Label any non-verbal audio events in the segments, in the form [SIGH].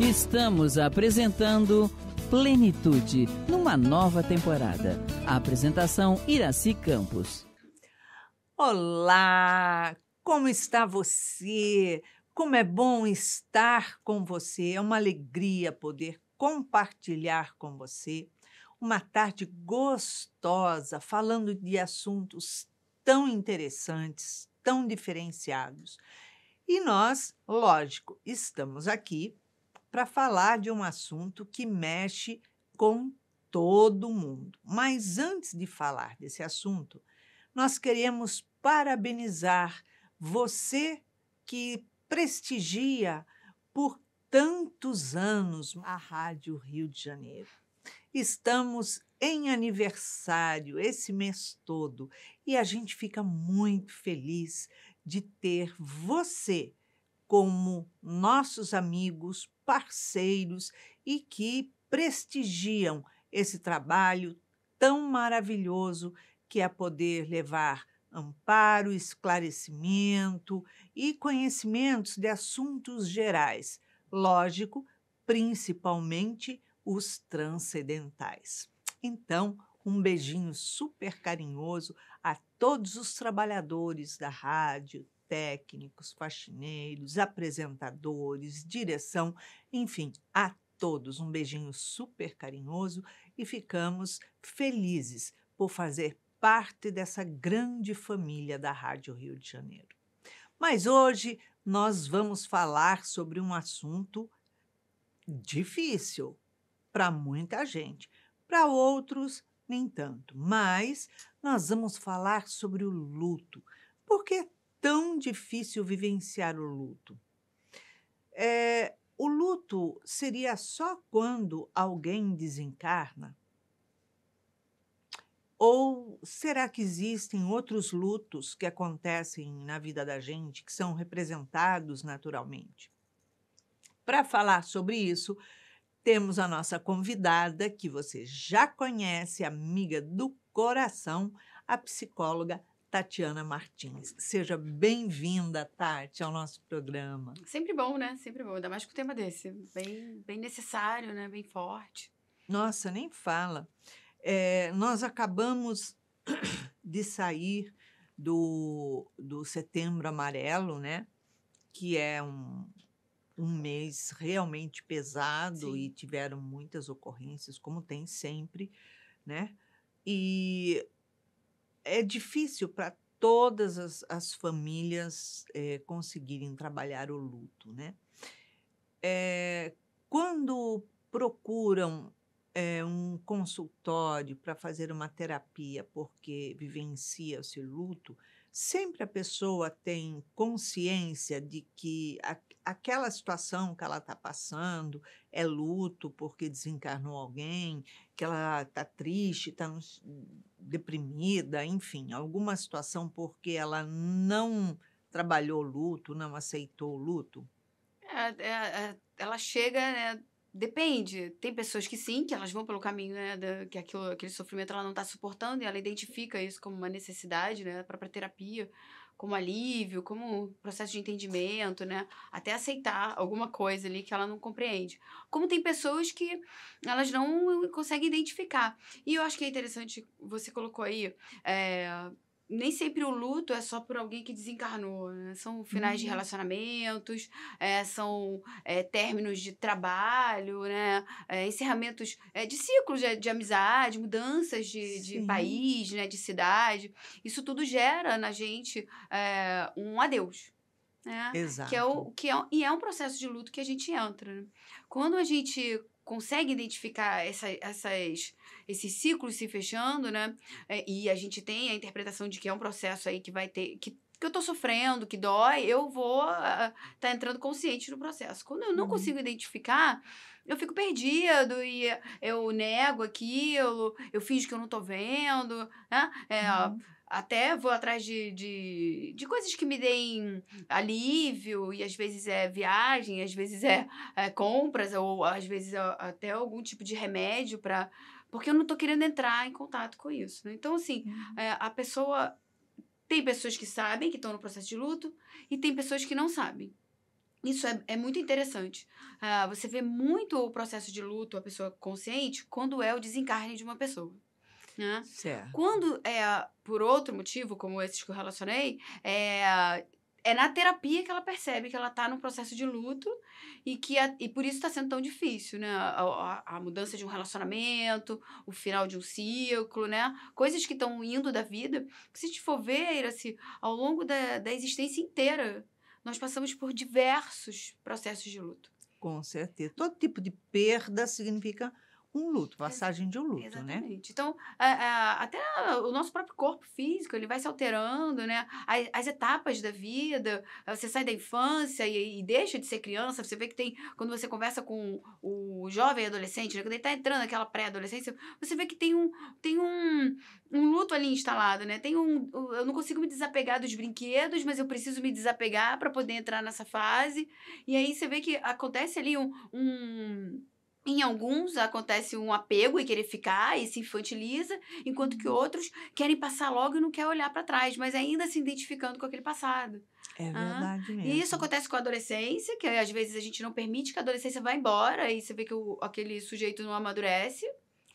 Estamos apresentando Plenitude, numa nova temporada. A apresentação Iraci Campos. Olá! Como está você? Como é bom estar com você. É uma alegria poder compartilhar com você uma tarde gostosa, falando de assuntos tão interessantes, tão diferenciados. E nós, lógico, estamos aqui para falar de um assunto que mexe com todo mundo. Mas antes de falar desse assunto, nós queremos parabenizar você que prestigia por tantos anos a Rádio Rio de Janeiro. Estamos em aniversário esse mês todo e a gente fica muito feliz de ter você como nossos amigos parceiros e que prestigiam esse trabalho tão maravilhoso que é poder levar amparo, esclarecimento e conhecimentos de assuntos gerais, lógico, principalmente os transcendentais. Então, um beijinho super carinhoso a todos os trabalhadores da rádio, técnicos, faxineiros, apresentadores, direção, enfim, a todos um beijinho super carinhoso e ficamos felizes por fazer parte dessa grande família da Rádio Rio de Janeiro. Mas hoje nós vamos falar sobre um assunto difícil para muita gente, para outros nem tanto, mas nós vamos falar sobre o luto, porque tão difícil vivenciar o luto. É, o luto seria só quando alguém desencarna? Ou será que existem outros lutos que acontecem na vida da gente, que são representados naturalmente? Para falar sobre isso, temos a nossa convidada, que você já conhece, amiga do coração, a psicóloga Tatiana Martins. Seja bem-vinda, Tati, ao nosso programa. Sempre bom, né? Sempre bom, ainda mais com o tema desse. Bem, bem necessário, né? Bem forte. Nossa, nem fala. É, nós acabamos [COUGHS] de sair do, do Setembro Amarelo, né? Que é um, um mês realmente pesado Sim. e tiveram muitas ocorrências, como tem sempre, né? E é difícil para todas as, as famílias é, conseguirem trabalhar o luto, né? É, quando procuram é, um consultório para fazer uma terapia porque vivencia esse luto, sempre a pessoa tem consciência de que a, aquela situação que ela está passando é luto porque desencarnou alguém, que ela está triste, está deprimida, enfim, alguma situação porque ela não trabalhou luto, não aceitou o luto? É, é, é, ela chega, né? Depende. Tem pessoas que sim, que elas vão pelo caminho, né, da, que aquilo, aquele sofrimento ela não está suportando e ela identifica isso como uma necessidade, né, para terapia como alívio, como processo de entendimento, né? Até aceitar alguma coisa ali que ela não compreende. Como tem pessoas que elas não conseguem identificar. E eu acho que é interessante, você colocou aí. É, nem sempre o luto é só por alguém que desencarnou. Né? São finais uhum. de relacionamentos, é, são é, términos de trabalho, né? É, encerramentos de ciclos de, de, amizade, mudanças de, de país, né? de cidade. Isso tudo gera na gente um adeus. Né? É Exato. Que é o, que é, e é um processo de luto que a gente entra. Né? Quando a gente consegue identificar essa, essas esses ciclos se fechando, né? É, e a gente tem a interpretação de que é um processo aí que vai ter. Que, que eu tô sofrendo, que dói, eu vou estar uh, tá entrando consciente no processo. Quando eu não uhum. consigo identificar, eu fico perdido e eu nego aquilo, eu fingo que eu não tô vendo, né? É, uhum. Até vou atrás de, de, de, coisas que me deem alívio, e às vezes é viagem, às vezes é, é compras, ou às vezes é até algum tipo de remédio para porque eu não estou querendo entrar em contato com isso. Né? Então, assim, uhum. Eh, a pessoa. Tem pessoas que sabem que estão no processo de luto e tem pessoas que não sabem. Isso é, é muito interessante. Uh, você vê muito o processo de luto, a pessoa consciente, quando é o desencarne de uma pessoa. Né? Certo. Quando é por outro motivo, como esses que eu relacionei, é, é na terapia que ela percebe que ela está num processo de luto e que a, e por isso está sendo tão difícil, né? A, a, a, mudança de um relacionamento, o final de um ciclo, né? Coisas que estão indo da vida. Que se a gente for ver, assim, ao longo da, da existência inteira, nós passamos por diversos processos de luto. Com certeza. Todo tipo de perda significa um luto, passagem de um luto, né? Exatamente. né? Então, é, é, até o nosso próprio corpo físico, ele vai se alterando, né? As, etapas da vida, você sai da infância e, e, deixa de ser criança, você vê que tem, quando você conversa com o jovem adolescente, né? quando ele tá entrando naquela pré-adolescência, você vê que tem um, tem um, um luto ali instalado, né? Tem um, eu não consigo me desapegar dos brinquedos, mas eu preciso me desapegar para poder entrar nessa fase. E aí você vê que acontece ali um, um em alguns acontece um apego e querer ficar e se infantiliza, enquanto que uhum. outros querem passar logo e não quer olhar para trás, mas ainda se identificando com aquele passado. É verdade ah, mesmo. E isso acontece com a adolescência, que às vezes a gente não permite que a adolescência vá embora e você vê que o, aquele sujeito não amadurece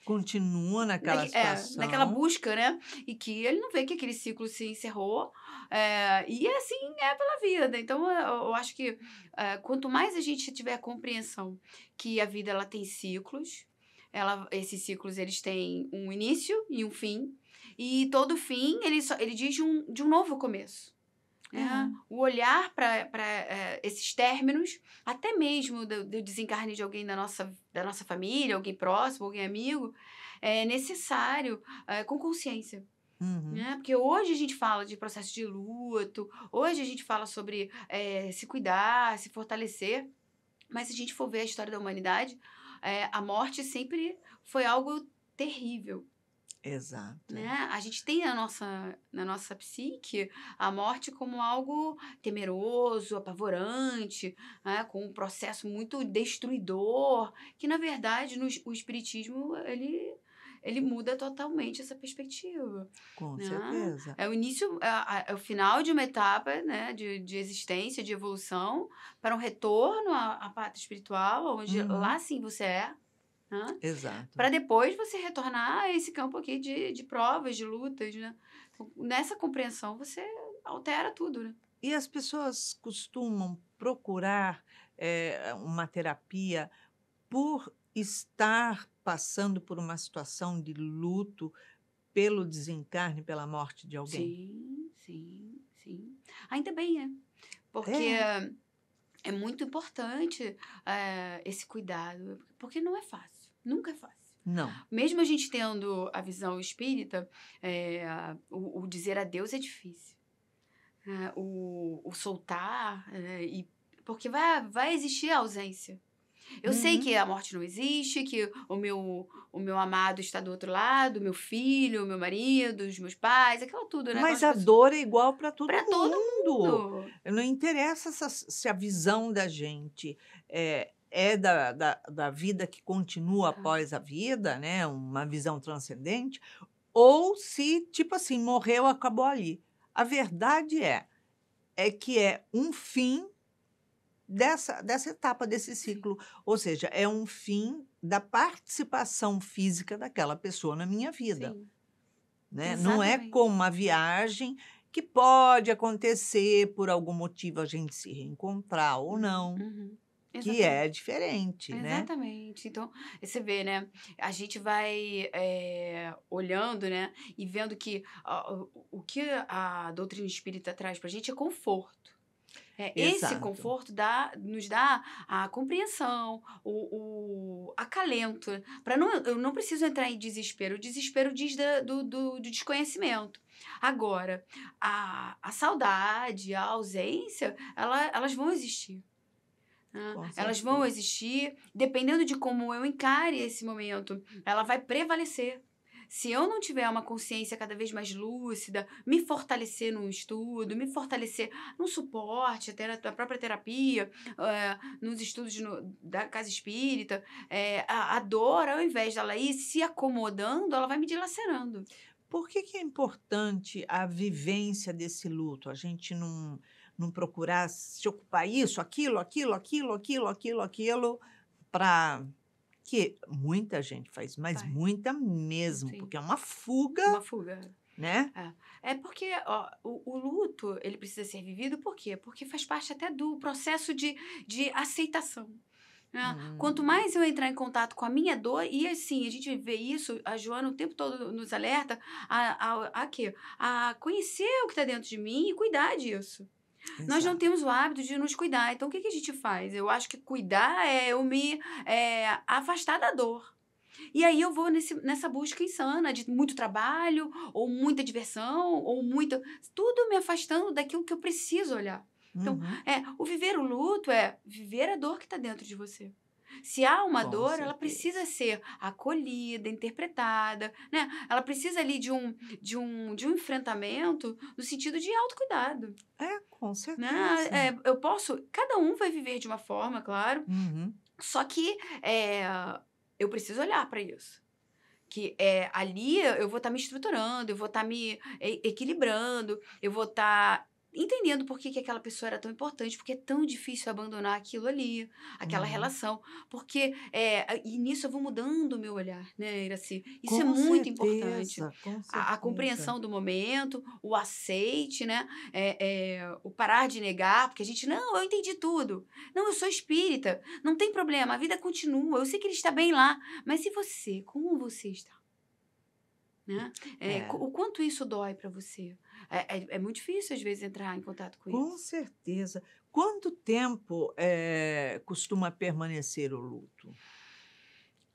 continua naquela situação. É, naquela busca, né? E que ele não vê que aquele ciclo se encerrou. É, e é assim é pela vida. Né? Então, eu, eu acho que é, quanto mais a gente tiver a compreensão que a vida ela tem ciclos, ela, esses ciclos eles têm um início e um fim. E todo fim, ele, só, ele diz de um, de um novo começo né? Uhum. O olhar para é, eh, esses términos, até mesmo do, do, desencarne de alguém da nossa, da nossa família, alguém próximo, alguém amigo, é necessário é, com consciência. Uhum. Né? Porque hoje a gente fala de processo de luto, hoje a gente fala sobre é, se cuidar, se fortalecer, mas se a gente for ver a história da humanidade, é, a morte sempre foi algo terrível. Exato. Né? A gente tem na nossa, na nossa psique a morte como algo temeroso, apavorante, né? com um processo muito destruidor, que na verdade no, o espiritismo ele ele muda totalmente essa perspectiva. Com né? certeza. É o início, é, é, o final de uma etapa né, de, de existência, de evolução, para um retorno à, à pátria espiritual, onde uhum. lá sim você é né? Exato. Para depois você retornar a esse campo aqui de, de provas, de lutas, né? Nessa compreensão você altera tudo, né? E as pessoas costumam procurar é, uma terapia por estar passando por uma situação de luto pelo desencarne, pela morte de alguém. Sim, sim, sim. Ainda bem, né? Porque é, é muito importante é, esse cuidado, porque não é fácil. Nunca é fácil. Não. Mesmo a gente tendo a visão espírita, é, o, o, dizer adeus é difícil. É, o, o, soltar, é, e, porque vai, vai existir a ausência. Eu uhum. sei que a morte não existe, que o meu, o meu amado está do outro lado, meu filho, meu marido, os meus pais, aquela tudo, né? Mas a dor é igual para todo pra mundo. Todo mundo. Não interessa se a, se a visão da gente é é da, da, da vida que continua tá. após a vida, né? Uma visão transcendente, ou se, tipo assim, morreu, acabou ali. A verdade é, é que é um fim dessa, dessa etapa, desse ciclo. Ou seja, é um fim da participação física daquela pessoa na minha vida. Né? Não é como uma viagem que pode acontecer por algum motivo a gente se reencontrar ou não. Uhum. Exatamente. que é diferente, Exatamente. né? Exatamente. Então, você vê, né? A gente vai é, olhando, né? E vendo que ah, o que a doutrina espírita traz pra gente é conforto. É, esse conforto dá, nos dá a compreensão, o, o acalento. Para não, eu não preciso entrar em desespero. O desespero diz da, do, do, do, desconhecimento. Agora, a, a saudade, a ausência, ela, elas vão existir. Ah, elas vão existir, dependendo de como eu encare esse momento, ela vai prevalecer. Se eu não tiver uma consciência cada vez mais lúcida, me fortalecer no estudo, me fortalecer no suporte, até na própria terapia, uh, nos estudos no, da casa espírita, eh, a, a dor, ao invés dela ir se acomodando, ela vai me dilacerando. Por que, que é importante a vivência desse luto? A gente não não procurar se ocupar isso, aquilo, aquilo, aquilo, aquilo, aquilo, aquilo, para que muita gente faz, mas muita mesmo, Sim. porque é uma fuga. Uma fuga. Né? É, é porque ó, o, o, luto ele precisa ser vivido, por quê? Porque faz parte até do processo de, de aceitação. Né? Hum. Quanto mais eu entrar em contato com a minha dor, e assim, a gente vê isso, a Joana o tempo todo nos alerta a, a, a, a, a conhecer o que está dentro de mim e cuidar disso. Exato. Nós não temos o hábito de nos cuidar. Então, o que, que a gente faz? Eu acho que cuidar é eu me é, afastar da dor. E aí eu vou nesse, nessa busca insana de muito trabalho, ou muita diversão, ou muita. Tudo me afastando daquilo que eu preciso olhar. Então, uhum. é, o viver o luto é viver a dor que está dentro de você. Se há uma Com dor, certeza. ela precisa ser acolhida, interpretada, né? Ela precisa ali de um, de um, de um enfrentamento no sentido de autocuidado. É, com né? certeza. Né? É, eu posso... Cada um vai viver de uma forma, claro. Uhum. Só que é, eu preciso olhar para isso que é, ali eu vou estar tá me estruturando, eu vou estar tá me eh, equilibrando, eu vou estar tá entendendo por que, que aquela pessoa era tão importante, porque é tão difícil abandonar aquilo ali, aquela uhum. relação. Porque, é, e nisso eu vou mudando o meu olhar, né, Iraci? Isso é com é muito certeza, importante. A, a, compreensão do momento, o aceite, né? É, é, o parar de negar, porque a gente, não, eu entendi tudo. Não, eu sou espírita, não tem problema, a vida continua, eu sei que ele está bem lá. Mas e você? Como você está? Né? É, é. o quanto isso dói para você? É, é, é, muito difícil, às vezes, entrar em contato com, com isso. Com certeza. Quanto tempo é, costuma permanecer o luto?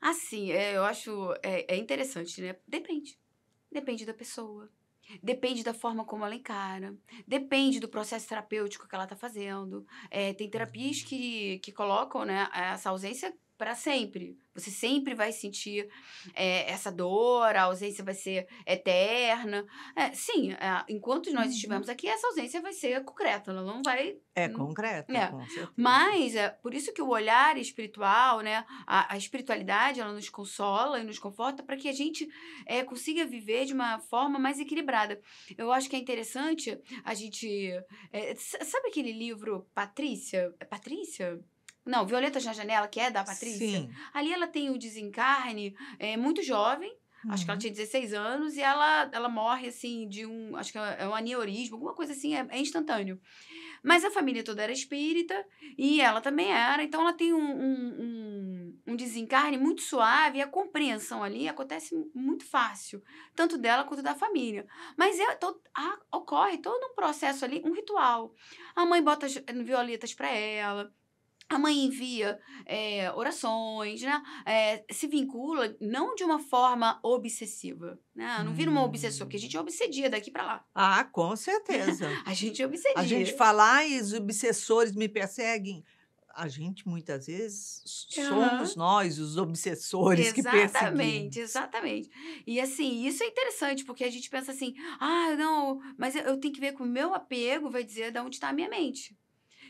Assim, é, eu acho é, é, interessante, né? Depende. Depende da pessoa. Depende da forma como ela encara, depende do processo terapêutico que ela está fazendo. É, tem terapias uhum. que, que colocam né, essa ausência para sempre. Você sempre vai sentir é, essa dor, a ausência vai ser eterna. É, sim, é, enquanto nós uhum. estivermos aqui, essa ausência vai ser concreta, ela não vai. É concreta, é, Mas é por isso que o olhar espiritual, né, a, a espiritualidade, ela nos consola e nos conforta para que a gente eh, consiga viver de uma forma mais equilibrada. Eu acho que é interessante a gente. Eh, sabe aquele livro Patrícia? É Patrícia? Não, Violetas na Janela, que é da Patrícia. Sim. Ali ela tem o desencarne é, muito jovem. Uhum. Acho que ela uhum. tinha 16 anos e ela, ela morre, assim, de um... Acho que é, é um aneurisma, alguma coisa assim, é, é instantâneo. Mas a família toda era espírita e ela também era. Então, ela tem um, um, um, um desencarne muito suave e a compreensão ali acontece muito fácil, tanto dela quanto da família. Mas é, to, a, ocorre todo um processo ali, um ritual. A mãe bota violetas para ela, a mãe envia é, orações, né? É, se vincula não de uma forma obsessiva, né? Não vira uma obsessão, porque a gente hum. obsedia daqui para lá. Ah, com certeza. [LAUGHS] a gente obsedia. A gente falar e os obsessores me perseguem. A gente, muitas vezes, somos uhum. nós os obsessores exatamente, que perseguimos. Exatamente, exatamente. E, assim, isso é interessante, porque a gente pensa assim, ah, não, mas eu tenho que ver com o meu apego, vai dizer, de onde está a minha mente.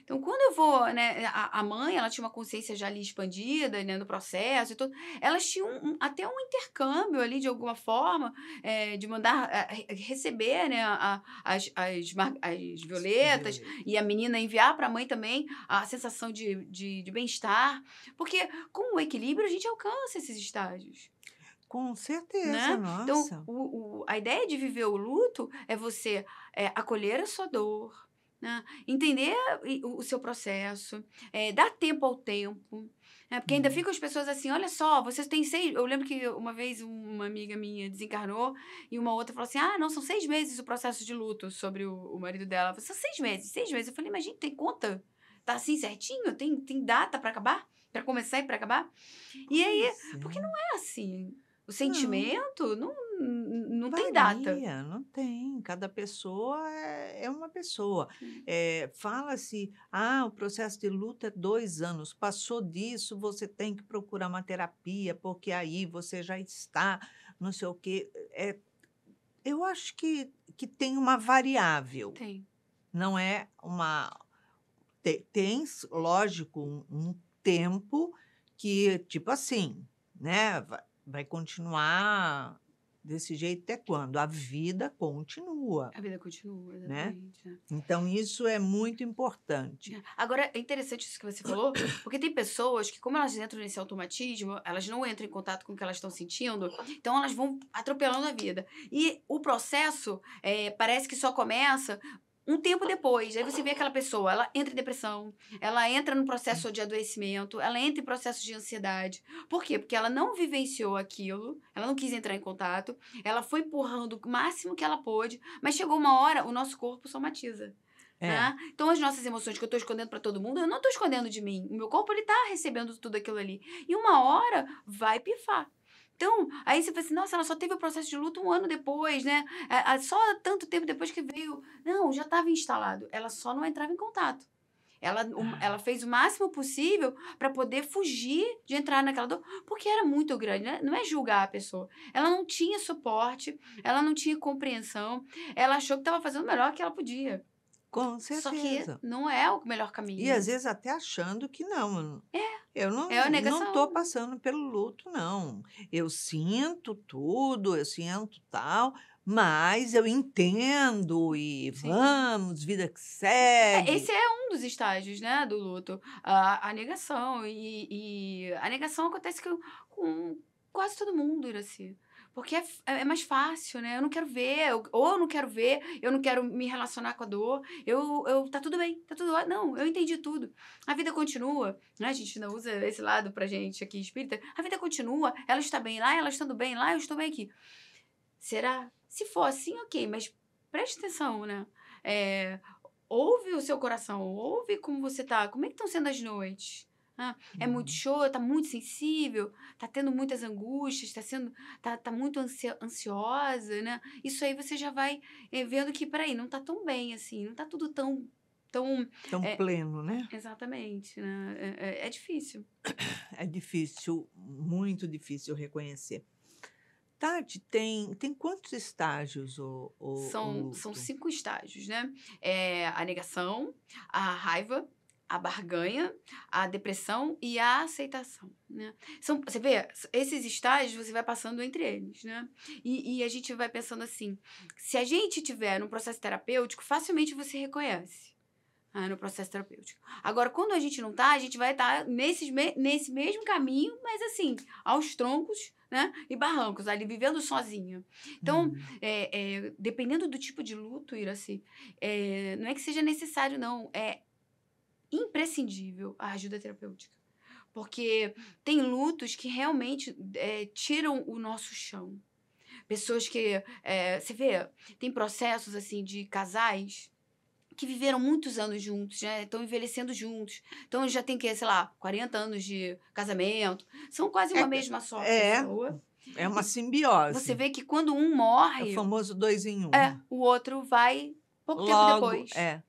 Então, quando eu vou, né, a, a, mãe, ela tinha uma consciência já ali expandida, né, no processo e tudo, elas tinham hum. um, até um intercâmbio ali, de alguma forma, é, de mandar, eh, receber, né, a, as, as, as violetas Sim. e a menina enviar para a mãe também a sensação de, de, de bem-estar, porque com o equilíbrio a gente alcança esses estágios. Com certeza, né? Então, nossa. Então, o, o, a ideia de viver o luto é você é, acolher a sua dor, né? Entender o, seu processo, é, dar tempo ao tempo. Né, porque ainda uhum. ficam as pessoas assim: olha só, vocês têm seis. Eu lembro que uma vez uma amiga minha desencarnou e uma outra falou assim: ah, não, são seis meses o processo de luto sobre o, o marido dela. Falei, são seis meses, seis meses. Eu falei: mas gente, tem conta? Tá assim certinho? Tem, tem data para acabar? para começar e para acabar? E aí, porque não é assim. O sentimento não, não, não Varia, tem data. Não tem. Cada pessoa é, é uma pessoa. É, Fala-se, ah, o processo de luta é dois anos. Passou disso, você tem que procurar uma terapia, porque aí você já está, não sei o quê. É, eu acho que, que tem uma variável. Tem. Não é uma. Tem, lógico, um, um tempo que, tipo assim, né? vai continuar desse jeito até quando? A vida continua. A vida continua, né? exatamente. Né? Então, isso é muito importante. É. Agora, é interessante isso que você falou, porque tem pessoas que, como elas entram nesse automatismo, elas não entram em contato com o que elas estão sentindo, então elas vão atropelando a vida. E o processo é, parece que só começa um tempo depois, aí você vê aquela pessoa, ela entra em depressão, ela entra no processo de adoecimento, ela entra em processo de ansiedade. Por quê? Porque ela não vivenciou aquilo, ela não quis entrar em contato, ela foi empurrando o máximo que ela pôde, mas chegou uma hora, o nosso corpo somatiza. É. Né? Então, as nossas emoções que eu estou escondendo para todo mundo, eu não estou escondendo de mim. O meu corpo, ele está recebendo tudo aquilo ali. E uma hora vai pifar. Então, aí você fala assim, nossa, ela só teve o processo de luto um ano depois, né? É, só tanto tempo depois que veio. Não, já estava instalado. Ela só não entrava em contato. Ela, ah. ela fez o máximo possível para poder fugir de entrar naquela dor, porque era muito grande, né? não é julgar a pessoa. Ela não tinha suporte, ela não tinha compreensão, ela achou que estava fazendo o melhor que ela podia. Com certeza. Só que não é o melhor caminho. E às vezes até achando que não. É. Eu não é não tô passando pelo luto não. Eu sinto tudo, eu sinto tal, mas eu entendo e Sim. vamos, vida que é, segue. É, esse é um dos estágios, né, do luto, a, a negação e, e, a negação acontece com, com quase todo mundo, Iracir. Assim. Porque é, é, é, mais fácil, né? Eu não quero ver, eu, ou eu não quero ver, eu não quero me relacionar com a dor, eu, eu tá tudo bem, tá tudo Não, eu entendi tudo. A vida continua, né? A gente não usa esse lado pra gente aqui, espírita. A vida continua, ela está bem lá, ela estando bem lá, eu estou bem aqui. Será? Se for assim, ok, mas preste atenção, né? É, ouve o seu coração, ouve como você tá, como é que estão sendo as noites? Ah, é uhum. muito show, está muito sensível, está tendo muitas angústias, está sendo, tá, tá muito ansiosa, né? Isso aí você já vai eh, vendo que, peraí, não está tão bem assim, não está tudo tão tão, tão é, pleno, né? Exatamente, né? É, é, é, difícil. É difícil, muito difícil reconhecer. Tati, tem, tem quantos estágios? O, o, são, o são cinco estágios, né? É a negação, a raiva, a barganha, a depressão e a aceitação, né? São, você vê, esses estágios você vai passando entre eles, né? E, e a gente vai pensando assim, se a gente tiver num processo terapêutico, facilmente você reconhece né, no processo terapêutico. Agora, quando a gente não tá, a gente vai estar tá nesses, nesse mesmo caminho, mas assim, aos troncos, né? E barrancos, ali vivendo sozinha. Então, hum. é, é, dependendo do tipo de luto, Iraci, é, não é que seja necessário, não. É imprescindível a ajuda terapêutica. Porque tem lutos que realmente é, tiram o nosso chão. Pessoas que. É, você vê, tem processos assim de casais que viveram muitos anos juntos, né? Estão envelhecendo juntos. Então já tem que, sei lá, 40 anos de casamento. São quase uma é, mesma só é, pessoa. É uma simbiose. Você vê que quando um morre. É o famoso dois em um. É, o outro vai pouco Logo, tempo depois. É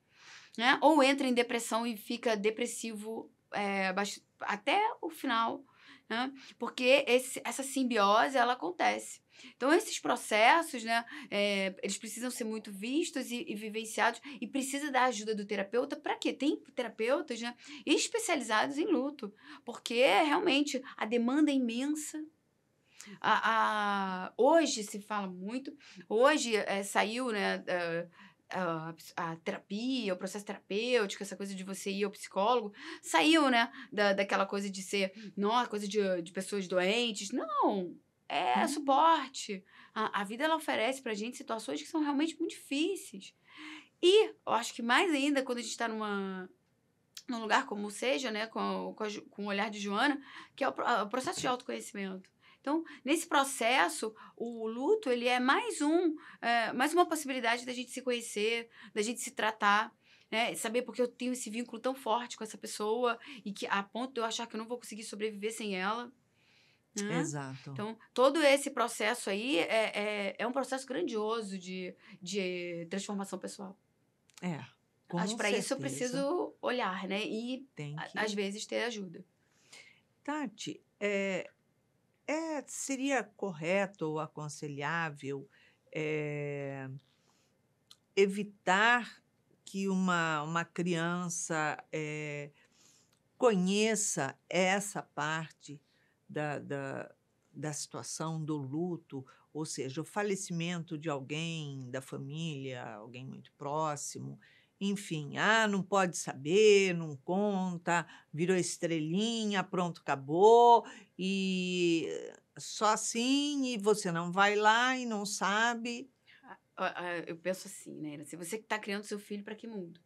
né? Ou entra em depressão e fica depressivo é, até o final, né? Porque esse, essa simbiose, ela acontece. Então, esses processos, né, é, eles precisam ser muito vistos e, e, vivenciados e precisa da ajuda do terapeuta. Para quê? Tem terapeutas né, especializados em luto, porque realmente a demanda é imensa. A, a hoje se fala muito, hoje é, saiu né, a, terapia, o processo terapêutico, essa coisa de você ir ao psicólogo, saiu, né? Da, daquela coisa de ser, nossa, coisa de, ah, de pessoas doentes. Não! É hum. suporte. A, a vida ela oferece pra gente situações que são realmente muito difíceis. E eu acho que mais ainda quando a gente está numa num lugar como seja, né, com, com, a, com o olhar de Joana, que é o, ah, o processo de autoconhecimento. Então, nesse processo, o luto ele é mais um, é, mais uma possibilidade da gente se conhecer, da gente se tratar. Né? Saber porque eu tenho esse vínculo tão forte com essa pessoa e que a ponto de eu achar que eu não vou conseguir sobreviver sem ela. Né? Exato. Então, todo esse processo aí é, é, é, um processo grandioso de, de transformação pessoal. É. Com Mas para isso eu preciso olhar, né? E, que... às vezes, ter ajuda. Tati, é, é, seria correto ou aconselhável é, evitar que uma, uma criança é, conheça essa parte da, da, da situação do luto, ou seja, o falecimento de alguém da família, alguém muito próximo enfim, ah, não pode saber, não conta, virou estrelinha, pronto, acabou, e eh, só assim, e você não vai lá e não sabe. Ah, ah, eu penso assim, né? Se você está criando seu filho para que mundo?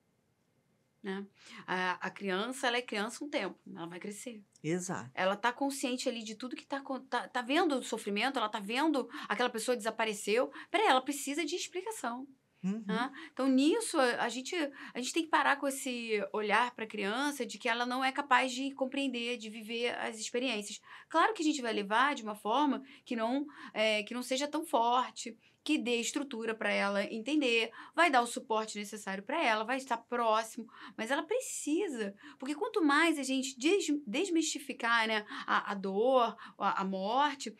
Né? A, a, criança, ela é criança um tempo, ela vai crescer. Exato. Ela tá consciente ali de tudo que tá, tá, tá vendo o sofrimento, ela tá vendo aquela pessoa desapareceu. Peraí, ela precisa de explicação. Uhum. Né? Então, nisso, a gente, a gente tem que parar com esse olhar para a criança de que ela não é capaz de compreender, de viver as experiências. Claro que a gente vai levar de uma forma que não, é, que não seja tão forte, que dê estrutura para ela entender, vai dar o suporte necessário para ela, vai estar próximo, mas ela precisa, porque quanto mais a gente des desmistificar né, a, a dor, a, a morte,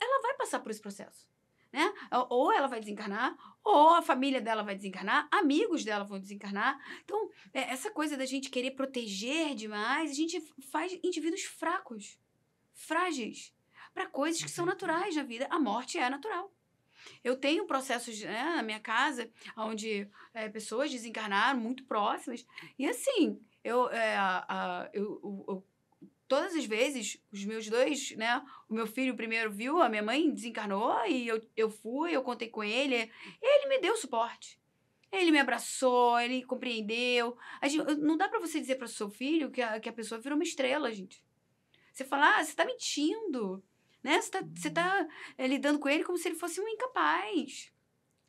ela vai passar por esse processo né? Ou ela vai desencarnar, ou a família dela vai desencarnar, amigos dela vão desencarnar. Então, é, essa coisa da gente querer proteger demais, a gente faz indivíduos fracos, frágeis, para coisas que são naturais na vida. A morte é natural. Eu tenho processos né, na minha casa onde é, pessoas desencarnaram muito próximas. E assim, eu, é, a, a, eu, eu todas as vezes, os meus dois, né? O meu filho primeiro viu, a minha mãe desencarnou e eu, eu fui, eu contei com ele. Ele me deu suporte. Ele me abraçou, ele compreendeu. Gente, não dá para você dizer para seu filho que a, que a pessoa virou uma estrela, gente. Você fala, ah, você tá mentindo, né? Você tá, você tá é, lidando com ele como se ele fosse um incapaz.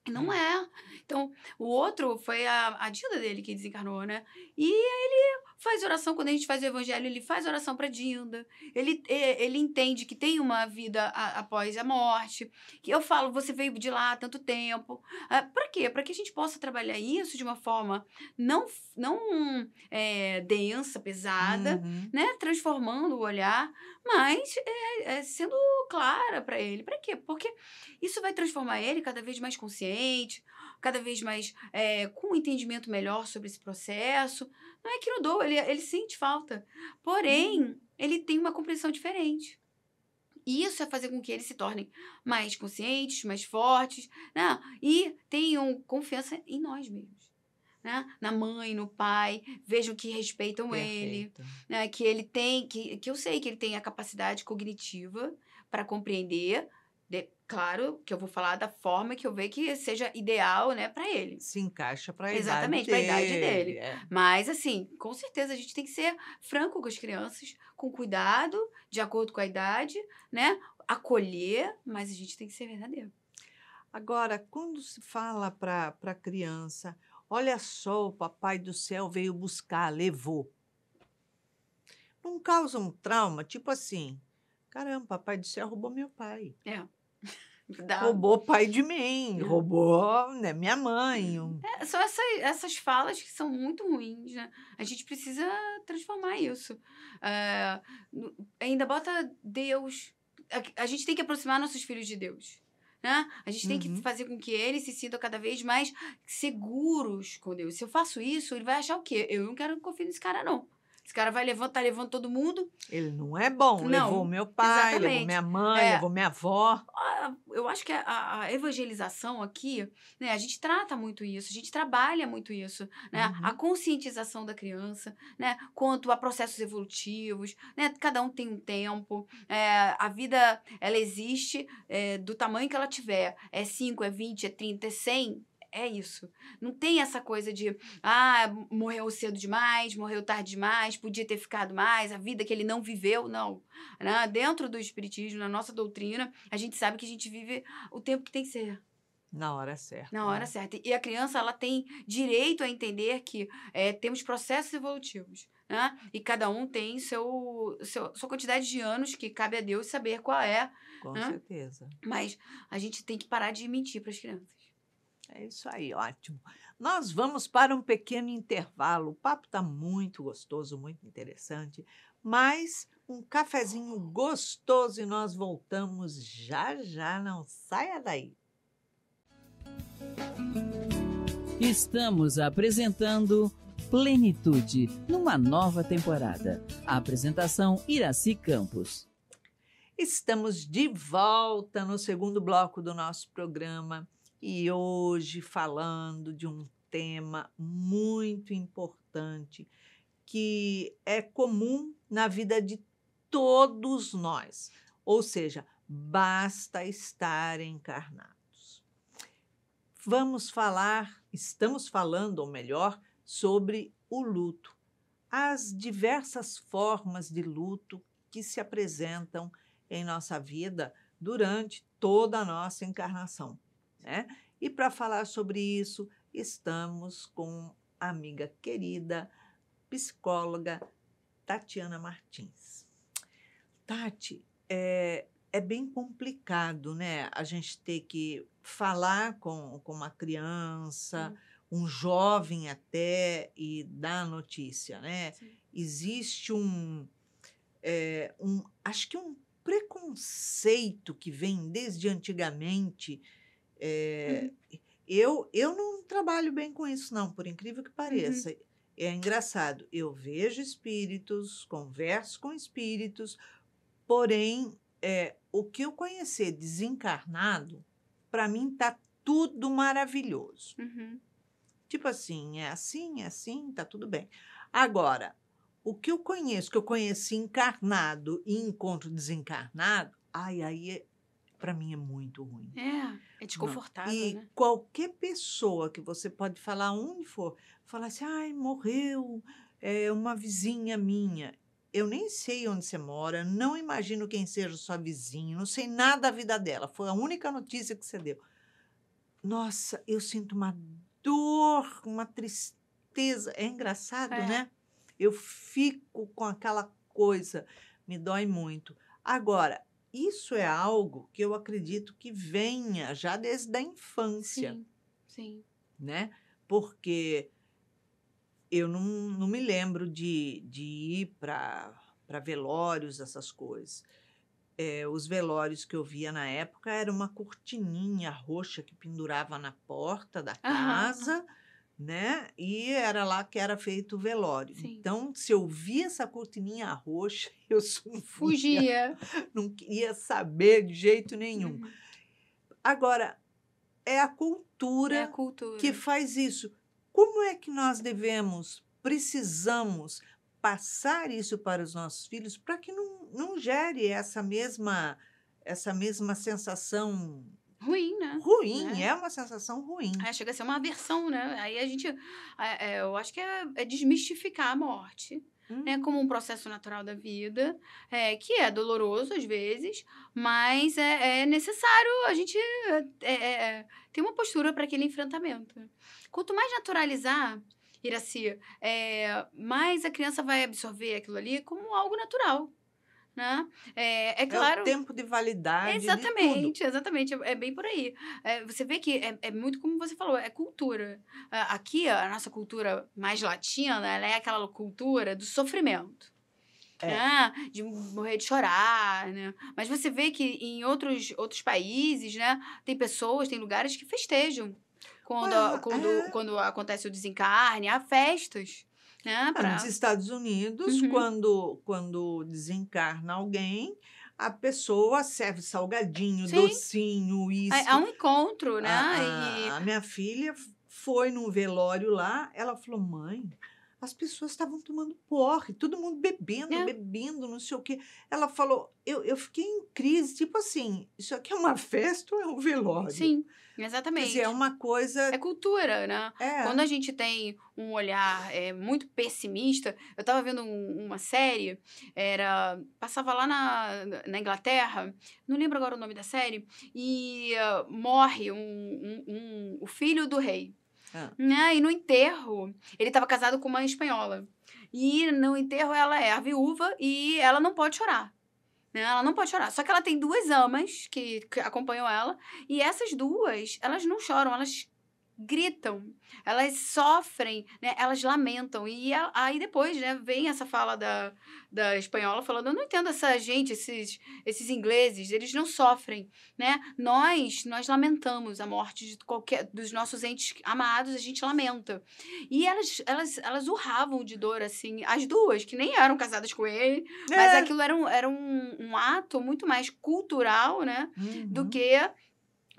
Não é. Então, o outro foi a, a Dilda dele que desencarnou, né? E ele faz oração quando a gente faz o evangelho, ele faz oração para Dinda. Ele, é, ele entende que tem uma vida a, após a morte. Que eu falo, você veio de lá há tanto tempo. Ah, para quê? Para que a gente possa trabalhar isso de uma forma não não é, densa, pesada, uhum. né? Transformando o olhar, mas é, é sendo clara para ele. Para quê? Porque isso vai transformar ele cada vez mais consciente, cada vez mais é, com um entendimento melhor sobre esse processo. Não é que não dou, ele, ele sente falta. Porém, uhum. ele tem uma compreensão diferente. E isso é fazer com que eles se tornem mais conscientes, mais fortes, né? E tenham confiança em nós mesmos. Né? Na mãe, no pai, vejam que respeitam Perfeito. ele, né? que ele tem, que, que eu sei que ele tem a capacidade cognitiva para compreender, Claro que eu vou falar da forma que eu vejo que seja ideal, né, para ele. Se encaixa para Exatamente, para a idade dele. É. Mas assim, com certeza a gente tem que ser franco com as crianças, com cuidado, de acordo com a idade, né? Acolher, mas a gente tem que ser verdadeiro. Agora, quando se fala para a criança, olha só, o papai do céu veio buscar, levou. Não causa um trauma, tipo assim, caramba, papai do céu roubou meu pai. É. [LAUGHS] Da... Roubou pai de mim, é. roubou né, minha mãe. Hum. É, são essa, essas falas que são muito ruins, né? A gente precisa transformar isso. É, ainda bota Deus. A, a, gente tem que aproximar nossos filhos de Deus. Né? A gente tem uhum. que fazer com que eles se sintam cada vez mais seguros com Deus. Se eu faço isso, ele vai achar o quê? Eu não quero confiar nesse cara, não. Esse cara vai levando, tá levando todo mundo. Ele não é bom. Não, levou meu pai, exatamente. levou minha mãe, é, levou minha avó. Ah, eu acho que a, a, evangelização aqui, né? A gente trata muito isso, a gente trabalha muito isso, né? Uhum. A conscientização da criança, né? Quanto a processos evolutivos, né? Cada um tem um tempo. É, a vida, ela existe é, do tamanho que ela tiver. É 5, é 20, é 30, é 100, é isso. Não tem essa coisa de, ah, morreu cedo demais, morreu tarde demais, podia ter ficado mais, a vida que ele não viveu, não. Né? Dentro do Espiritismo, na nossa doutrina, a gente sabe que a gente vive o tempo que tem que ser. Na hora certa. Na né? hora né? certa. E a criança ela tem direito a entender que é, temos processos evolutivos. Né? E cada um tem seu, seu, sua quantidade de anos que cabe a Deus saber qual é. Com né? certeza. Mas a gente tem que parar de mentir para as crianças. É isso aí, ótimo. Nós vamos para um pequeno intervalo. O papo está muito gostoso, muito interessante, mas um cafezinho gostoso e nós voltamos já já. Não saia daí. Estamos apresentando Plenitude numa nova temporada. A apresentação Iraci Campos. Estamos de volta no segundo bloco do nosso programa. E hoje falando de um tema muito importante que é comum na vida de todos nós, ou seja, basta estar encarnados. Vamos falar, estamos falando, ou melhor, sobre o luto, as diversas formas de luto que se apresentam em nossa vida durante toda a nossa encarnação. Né? E para falar sobre isso, estamos com a amiga querida, psicóloga Tatiana Martins. Tati, é, é bem complicado, né? A gente ter que falar com, com uma criança, Sim. um jovem até, e dar notícia, né? Existe um, é, um. Acho que um preconceito que vem desde antigamente é, uhum. Eh, eu, eu não trabalho bem com isso, não, por incrível que uhum. pareça. Uhum. É engraçado, eu vejo espíritos, converso com espíritos, porém, é, o que eu conhecer desencarnado, para mim está tudo maravilhoso. Uhum. Tipo assim, é assim, é assim, está tudo bem. Agora, o que eu conheço, que eu conheci encarnado e encontro desencarnado, ai, aí é para mim é muito ruim. É, é desconfortável. Não. E né? qualquer pessoa que você pode falar onde for, falar assim, ai, morreu, é uma vizinha minha. Eu nem sei onde você mora, não imagino quem seja sua vizinha, não sei nada da vida dela. Foi a única notícia que você deu. Nossa, eu sinto uma dor, uma tristeza. É engraçado, é. né? Eu fico com aquela coisa, me dói muito. Agora, isso é algo que eu acredito que venha já desde a infância. Sim, sim. Né? Porque eu não, não me lembro de, de ir para velórios, essas coisas. É, os velórios que eu via na época era uma cortininha roxa que pendurava na porta da casa né? E era lá que era feito o velório. Sim. Então, se eu via essa cortininha roxa, [LAUGHS] eu sumia, fugia. Não queria saber de jeito nenhum. Uhum. Agora, é a, é a, cultura que faz isso. Como é que nós devemos, precisamos passar isso para os nossos filhos para que não, não gere essa mesma, essa mesma sensação ruim, né? Ruim, né? é uma sensação ruim. É, chega a ser uma aversão, né? Aí a gente, é, é, eu acho que é, é desmistificar a morte, né? Hum. Como um processo natural da vida, é, que é doloroso às vezes, mas é, é necessário a gente ter uma postura para aquele enfrentamento. Quanto mais naturalizar, Iraci, mais a criança vai absorver aquilo ali como algo natural né? É, é claro. É o tempo de validade. Né, exatamente, de exatamente. É, é, bem por aí. É, você vê que é, é muito como você falou, é cultura. É, aqui, a nossa cultura mais latina, né, ela é aquela cultura do sofrimento. Né, de morrer de chorar, né? Mas você vê que em outros, outros países, né? Tem pessoas, tem lugares que festejam. Quando, Ué, quando, quando acontece o desencarne, há festas pra... Ah, ah, nos Estados Unidos, uhum. quando, quando desencarna alguém, a pessoa serve salgadinho, Sim. docinho, isso. É, é um encontro, né? A, a, a minha filha foi num velório lá, ela falou, mãe, as pessoas estavam tomando porre, todo mundo bebendo, é. bebendo, não sei o quê. Ela falou, eu, eu fiquei em crise, tipo assim, isso aqui é uma [LAUGHS] festa ou é um velório? Sim. Exatamente. Quer dizer, é uma coisa. É cultura, né? É. Quando a gente tem um olhar é, muito pessimista, eu estava vendo um, uma série, era. Passava lá na, na Inglaterra, não lembro agora o nome da série, e uh, morre um, um, um, o filho do rei. Ah. Né? E no enterro, ele estava casado com uma espanhola. E no enterro ela é a viúva e ela não pode chorar. Né? Ela não pode chorar. Só que ela tem duas amas que, que acompanham ela. E essas duas, elas não choram, elas gritam, elas sofrem, né? elas lamentam. E a, aí depois né, vem essa fala da, da espanhola falando: eu não entendo essa gente, esses, esses ingleses, eles não sofrem. Né? Nós nós lamentamos a morte de qualquer dos nossos entes amados, a gente lamenta. E elas, elas, elas urravam de dor, assim, as duas, que nem eram casadas com ele, é. mas aquilo era um, era um, um ato muito mais cultural né, uhum. do que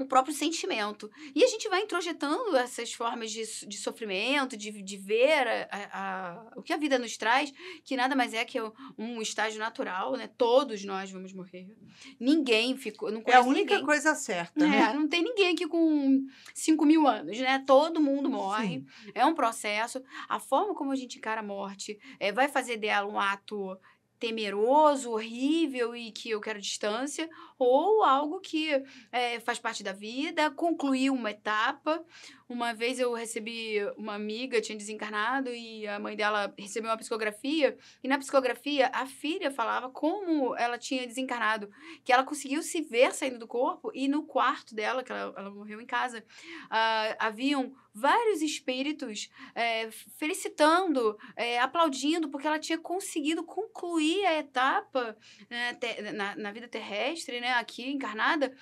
o próprio sentimento. E a gente vai introjetando essas formas de, de sofrimento, de, de ver a, a, a, o que a vida nos traz, que nada mais é que um estágio natural, né? Todos nós vamos morrer. Ninguém ficou. Não é a única ninguém. coisa certa. É, né? Não tem ninguém aqui com 5 mil anos, né? Todo mundo morre. Sim. É um processo. A forma como a gente encara a morte é, vai fazer dela um ato temeroso, horrível e que eu quero distância, ou algo que é, faz parte da vida, concluir uma etapa, uma vez eu recebi uma amiga, tinha desencarnado, e a mãe dela recebeu uma psicografia. E na psicografia, a filha falava como ela tinha desencarnado. Que ela conseguiu se ver saindo do corpo, e no quarto dela, que ela, ela morreu em casa, uh, haviam vários espíritos é, felicitando, é, aplaudindo, porque ela tinha conseguido concluir a etapa né, na, na vida terrestre, né, aqui encarnada,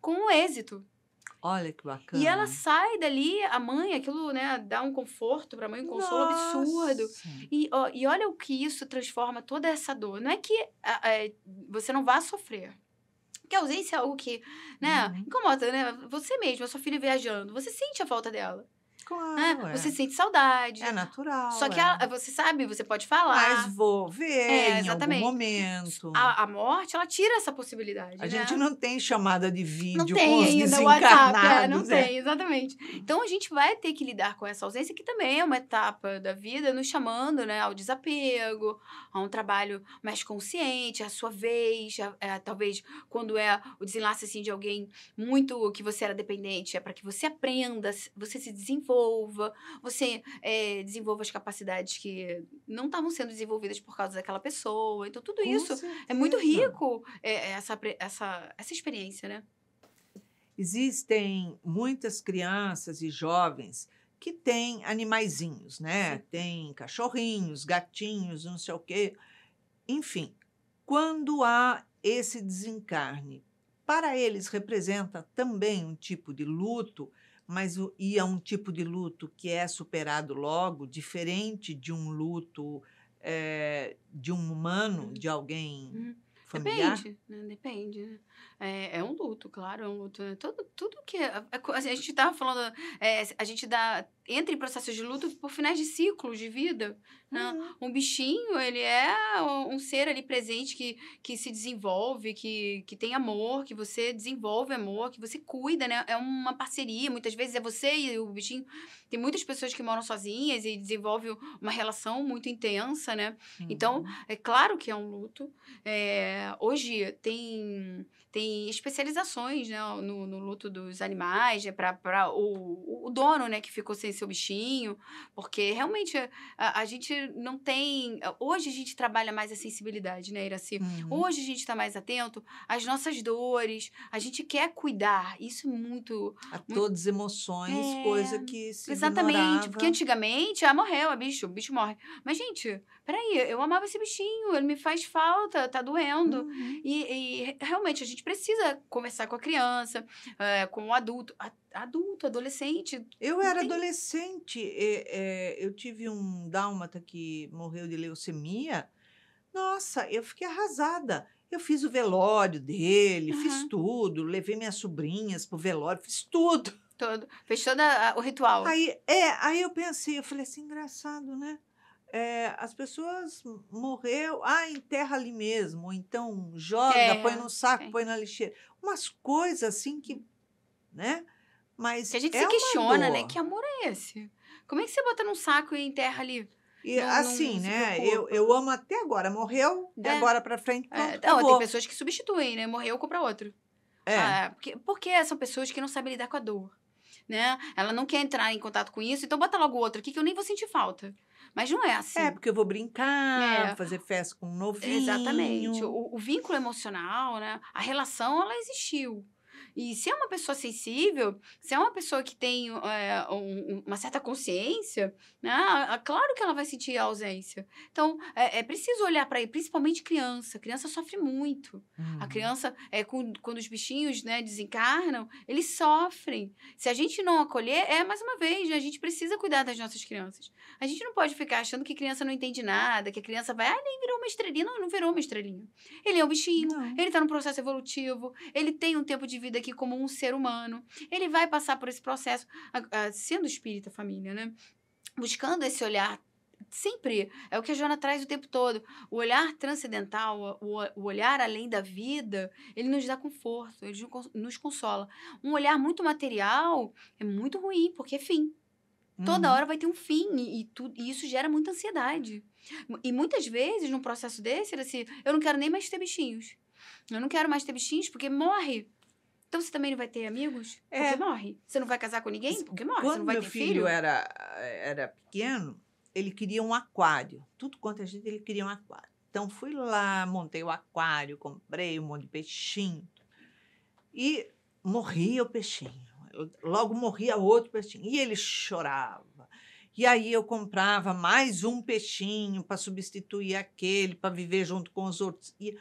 com êxito. Olha que bacana. E ela sai dali, a mãe, aquilo, né, dá um conforto pra mãe, um consolo Nossa. absurdo. E, ó, e olha o que isso transforma toda essa dor. Não é que é, você não vá sofrer. Porque ausência é algo que, né, uhum. incomoda, né? Você mesma, sua filha viajando, você sente a falta dela. Ah, claro. Você é. sente saudade. É natural. Só que é. a, você sabe, você pode falar. Mas vou ver é, exatamente. em algum momento. A, a, morte, ela tira essa possibilidade. A né? gente não tem chamada de vídeo não tem com os ainda WhatsApp, é, não é. tem, exatamente. Uhum. Então a gente vai ter que lidar com essa ausência, que também é uma etapa da vida, nos chamando né, ao desapego, a um trabalho mais consciente, a sua vez, a, talvez quando é o desenlace assim, de alguém muito que você era dependente, é para que você aprenda, você se desenvolva desenvolva, você é, desenvolva as capacidades que não estavam sendo desenvolvidas por causa daquela pessoa. Então, tudo Com isso certeza. é muito rico, é, essa, essa, essa experiência, né? Existem muitas crianças e jovens que têm animaizinhos, né? Sim. Tem cachorrinhos, gatinhos, não sei o quê. Enfim, quando há esse desencarne, para eles representa também um tipo de luto mas o, e é um tipo de luto que é superado logo, diferente de um luto é, de um humano, uhum. de alguém uhum. familiar? Depende, né? Depende. Né? É, é, um luto, claro, é um luto. Né? Tudo, tudo que. A, é, é a, assim, a gente estava falando. É, a gente dá. Entra em processos de luto por finais de ciclo de vida. Né? Uhum. Um bichinho, ele é um ser ali presente que, que se desenvolve, que, que tem amor, que você desenvolve amor, que você cuida, né? É uma parceria. Muitas vezes é você e o bichinho. Tem muitas pessoas que moram sozinhas e desenvolvem uma relação muito intensa, né? Então, uhum. Então, é claro que é um luto. É, hoje tem tem especializações né, no, no luto dos animais, né, para o, o dono né, que ficou sem seu bichinho, porque realmente a, a, gente não tem. Hoje a gente trabalha mais a sensibilidade, né, Iraci? Uhum. Hoje a gente está mais atento às nossas dores, a gente quer cuidar, isso é muito. A muito... todas emoções, é... coisa que se. Exatamente, ignorava. porque antigamente, ah, morreu, o é bicho, o bicho morre. Mas, gente, peraí, eu amava esse bichinho, ele me faz falta, tá doendo. Uhum. E, e, realmente a gente precisa conversar com a criança, é, com o adulto, a, adulto, adolescente. Eu era tem... adolescente, é, eu tive um dálmata que morreu de leucemia. Nossa, eu fiquei arrasada. Eu fiz o velório dele, uhum. fiz tudo, levei minhas sobrinhas pro velório, fiz tudo. Todo, fez todo o ritual. Aí, é, aí eu pensei, eu falei assim, engraçado, né? é, as pessoas morreu, ah, enterra ali mesmo, ou então joga, põe no saco, põe na lixeira. Umas coisas assim que, né? Mas que a gente é se questiona, né? Que amor é esse? Como é que você bota num saco e enterra ali? E não, assim, não né? Eu, eu amo até agora. Morreu, é. agora para frente. Pronto, é. Não, tem pessoas que substituem, né? Morreu, compra outro. É. Ah, porque, porque são pessoas que não sabem lidar com a dor. Né? Ela não quer entrar em contato com isso, então bota logo outro aqui que eu nem vou sentir falta. Mas não é assim. É, porque eu vou brincar, é. fazer festa com um novinho. Exatamente. O, o vínculo emocional, né? A relação, ela existiu. E se é uma pessoa sensível, se é uma pessoa que tem é, um, uma certa consciência, né, claro que ela vai sentir a ausência. Então, é, é preciso olhar para aí, principalmente criança. A criança sofre muito. Uhum. A criança, é, quando, quando os bichinhos né, desencarnam, eles sofrem. Se a gente não acolher, é mais uma vez, né, a gente precisa cuidar das nossas crianças. A gente não pode ficar achando que criança não entende nada, que a criança vai, ah, nem virou uma estrelinha. Não, não virou uma estrelinha. Ele é um bichinho, não. ele está no processo evolutivo, ele tem um tempo de vida vida aqui como um ser humano. Ele vai passar por esse processo, sendo espírita família, né? Buscando esse olhar sempre é o que a Joana traz o tempo todo. O olhar transcendental, o, olhar além da vida, ele nos dá conforto, ele nos consola. Um olhar muito material é muito ruim, porque é fim. Uhum. Toda hora vai ter um fim e, e, e isso gera muita ansiedade. E muitas vezes, num processo desse, era assim, eu não quero nem mais ter bichinhos. Eu não quero mais ter bichinhos porque morre então você também não vai ter amigos? É. Porque morre. Você não vai casar com ninguém? Porque morre. Quando você não vai meu ter filho, filho era, era pequeno, ele queria um aquário. Tudo quanto a gente, ele queria um aquário. Então fui lá, montei o aquário, comprei um monte de peixinho. E morria o peixinho. Logo morria outro peixinho. E ele chorava. E aí eu comprava mais um peixinho para substituir aquele, para viver junto com os outros. E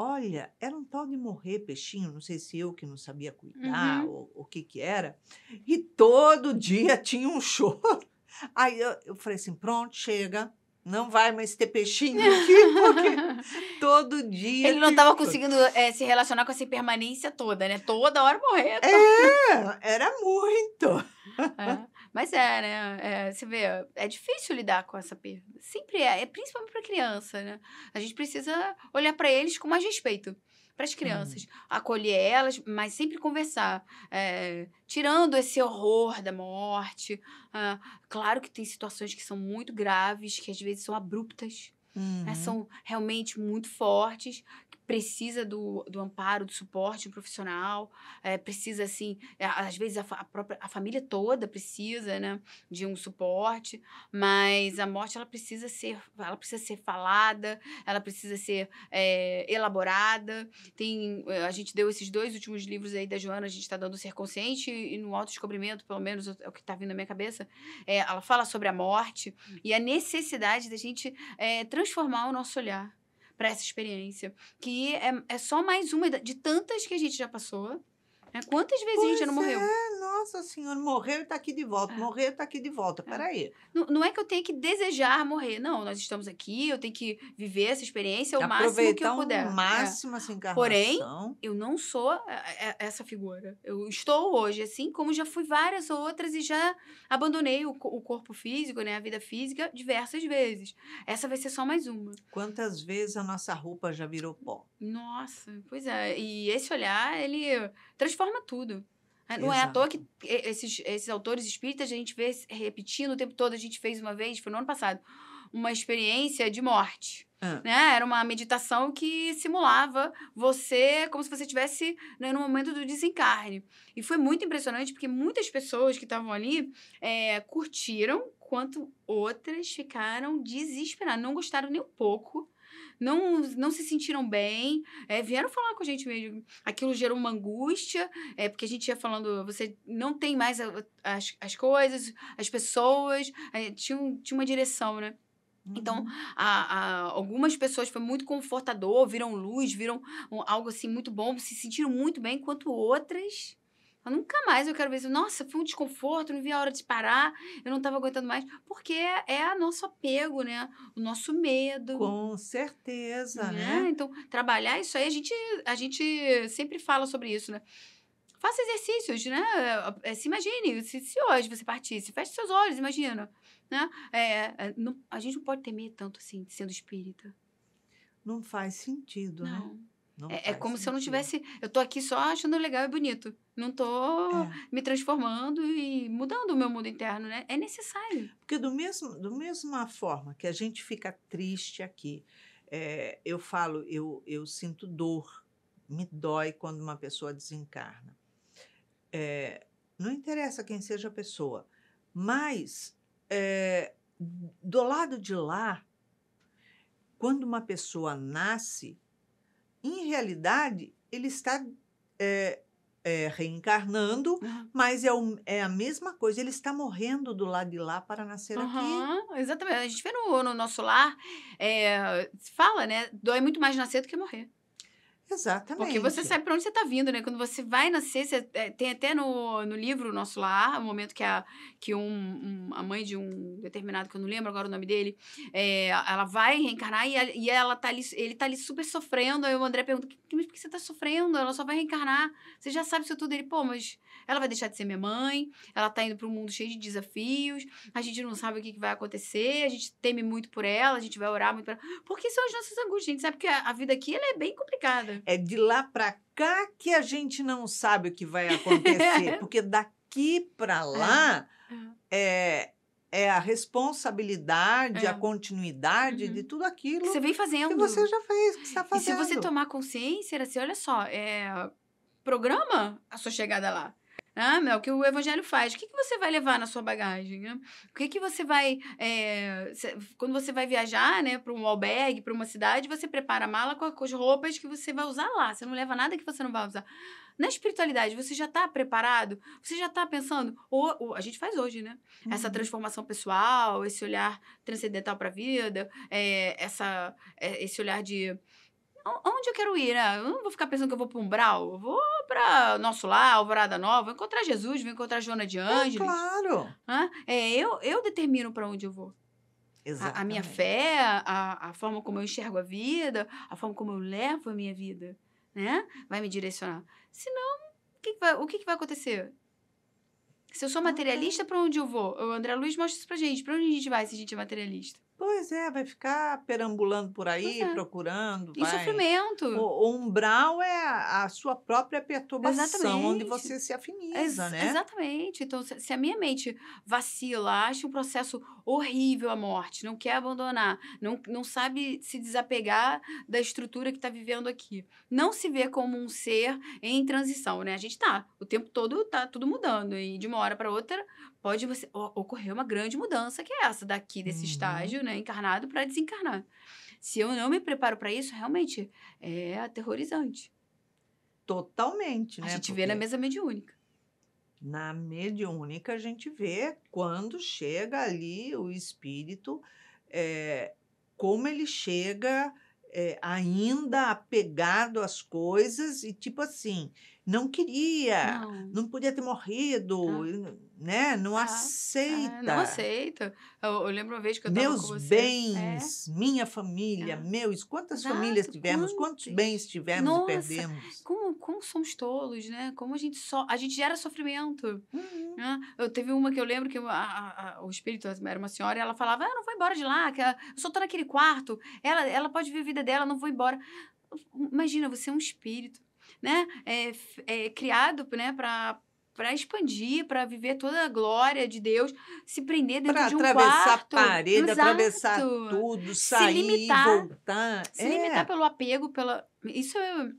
Olha, era um tal de morrer peixinho, não sei se eu que não sabia cuidar uhum. ou o que que era. E todo dia [LAUGHS] tinha um choro. Aí eu, eu falei assim, pronto, chega, não vai mais ter peixinho aqui, [LAUGHS] porque todo dia. Ele não estava conseguindo é, se relacionar com essa permanência toda, né? Toda hora morrer. É, era muito. É. Mas é, né? É, você vê, é difícil lidar com essa perda. Sempre é, é principalmente para criança, né? A gente precisa olhar para eles com mais respeito para as crianças, uhum. acolher elas, mas sempre conversar, é, tirando esse horror da morte. Ah, claro que tem situações que são muito graves, que às vezes são abruptas, né, uhum. são realmente muito fortes, precisa do, do amparo, do suporte um profissional, é, precisa, assim, eh, às vezes a, a, própria a família toda precisa, né, de um suporte, mas a morte, ela precisa ser, ela precisa ser falada, ela precisa ser é, elaborada, tem, a gente deu esses dois últimos livros aí da Joana, a gente está dando Ser Consciente e, e no Autodescobrimento, pelo menos é, é o que está vindo na minha cabeça, ela fala sobre a morte e a necessidade da gente transformar o nosso olhar, para essa experiência, que é, é só mais uma de tantas que a gente já passou. Né? Quantas vezes pois a gente já não morreu? É, nossa senhora, morreu e está aqui de volta, é. morreu e está aqui de volta, é. peraí. Não, não é que eu tenho que desejar morrer, não, nós estamos aqui, eu tenho que viver essa experiência o máximo que eu puder. o é. máximo essa encarnação. Porém, eu não sou essa figura. Eu estou hoje, assim como já fui várias outras e já abandonei o, o corpo físico, né, a vida física, diversas vezes. Essa vai ser só mais uma. Quantas vezes a nossa roupa já virou pó? Nossa, pois é. E esse olhar, ele transforma tudo. É, não Exato. é à toa que esses, esses autores espíritas a gente vê repetindo o tempo todo. A gente fez uma vez, foi no ano passado, uma experiência de morte. Ah. Né? Era uma meditação que simulava você como se você estivesse né, no momento do desencarne. E foi muito impressionante porque muitas pessoas que estavam ali é, curtiram, quanto outras ficaram desesperadas, não gostaram nem um pouco não, não se sentiram bem, é, vieram falar com a gente mesmo. Aquilo gerou uma angústia, é, porque a gente ia falando, você não tem mais a, as, as coisas, as pessoas, é, tinha, tinha uma direção, né? Então, uhum. a, a, algumas pessoas foi muito confortador, viram luz, viram um, algo assim muito bom, se sentiram muito bem, enquanto outras eu nunca mais eu quero ver isso. Nossa, foi um desconforto, não vi a hora de parar, eu não estava aguentando mais. Porque é o nosso apego, né? O nosso medo. Com certeza, né? né? Então, trabalhar isso aí, a gente, a gente sempre fala sobre isso, né? Faça exercícios, né? É, se imagine, se, se hoje você partisse, feche seus olhos, imagina. Né? É, é não, a gente não pode temer tanto assim, sendo espírita. Não faz sentido, né? não. né? Não é, é como sentido. se eu não tivesse. Eu tô aqui só achando legal e bonito. Não tô é. me transformando e mudando o meu mundo interno, né? É necessário. Porque do mesmo, do mesma forma que a gente fica triste aqui, é, eu falo, eu, eu sinto dor, me dói quando uma pessoa desencarna. É, não interessa quem seja a pessoa, mas é, do lado de lá, quando uma pessoa nasce, em realidade, ele está é, é, reencarnando, uhum. mas é, o, é, a mesma coisa. Ele está morrendo do lado de lá para nascer uhum, aqui. Exatamente. A gente vê no, no nosso lar, é, fala, né? Dói muito mais nascer do que morrer. Exatamente. Porque você sabe para onde você está vindo, né? Quando você vai nascer, você, é, tem até no, no livro Nosso Lar, o um momento que a, que um, um, a mãe de um determinado, que eu não lembro agora o nome dele, é, ela vai reencarnar e, a, e ela tá ali, ele está ali super sofrendo. Aí o André pergunta, mas por que você está sofrendo? Ela só vai reencarnar. Você já sabe isso tudo. Ele, pô, mas ela vai deixar de ser minha mãe, ela está indo para um mundo cheio de desafios, a gente não sabe o que, que, vai acontecer, a gente teme muito por ela, a gente vai orar muito por ela. Porque são as nossas angústias, a gente sabe que a, a vida aqui ela é bem complicada. É de lá para cá que a gente não sabe o que vai acontecer, [LAUGHS] porque daqui para é, lá é. é, é a responsabilidade, é. a continuidade uhum. de tudo aquilo que você vem fazendo. Que você já fez, que está fazendo. E se você tomar consciência, assim, olha só, é, programa a sua chegada lá é o que o evangelho faz. O que, que você vai levar na sua bagagem? Né? O que, que você vai. É, quando você vai viajar né, para um albergue, para uma cidade, você prepara a mala com as roupas que você vai usar lá. Você não leva nada que você não vai usar. Na espiritualidade, você já está preparado? Você já está pensando? Ou, ou, a gente faz hoje, né? Uhum. Essa transformação pessoal, esse olhar transcendental para a vida, é, essa, é, esse olhar de onde eu quero ir? Né? Eu não vou ficar pensando que eu vou para um umbral, eu vou para nosso lar, Alvorada Nova, vou encontrar Jesus, vou encontrar Joana de Ângeles. É, claro. ah É, eu, eu determino para onde eu vou. Exatamente. A, a minha fé, a, a forma como eu enxergo a vida, a forma como eu levo a minha vida, né? Vai me direcionar. Senão, o que, que vai, o que, que vai acontecer? Se eu sou materialista, é. para onde eu vou? O André Luiz mostra isso pra gente. Pra onde a gente vai se a gente é materialista? Pois é, vai ficar perambulando por aí, é. procurando. E vai. sofrimento. O, o, umbral é a, sua própria perturbação, exatamente. onde você se afiniza, Ex né? Exatamente. Então, se, se a minha mente vacila, acha um processo horrível a morte, não quer abandonar, não, não sabe se desapegar da estrutura que está vivendo aqui, não se vê como um ser em transição, né? A gente tá, o tempo todo tá tudo mudando, e de uma hora para outra pode você ocorrer uma grande mudança que é essa daqui desse uhum. estágio, né, encarnado para desencarnar. Se eu não me preparo para isso, realmente é aterrorizante. Totalmente, né? A gente Porque vê na mesa mediúnica. Na mediúnica a gente vê quando chega ali o espírito, é, como ele chega é, ainda apegado às coisas e tipo assim não queria não, não podia ter morrido ah. né não ah. aceita ah, não aceita eu, eu, lembro uma vez que eu meus é. bens é. minha família ah. meus quantas Exato, famílias tivemos quantos, quantos bens tivemos Nossa, e perdemos como como somos tolos né como a gente só so, a gente gera sofrimento hum. Ah, eu teve uma que eu lembro que a, a, o espírito era uma senhora e ela falava: ah, não vou embora de lá, que ah, eu só tô naquele quarto, ela, ela pode viver a vida dela, não vou embora. Imagina, você é um espírito, né? É, é criado né, para para expandir, para viver toda a glória de Deus, se prender dentro pra de um quarto. Para atravessar a parede, Exato. atravessar tudo, sair, se limitar, voltar. Se é. limitar pelo apego, pela... Isso é...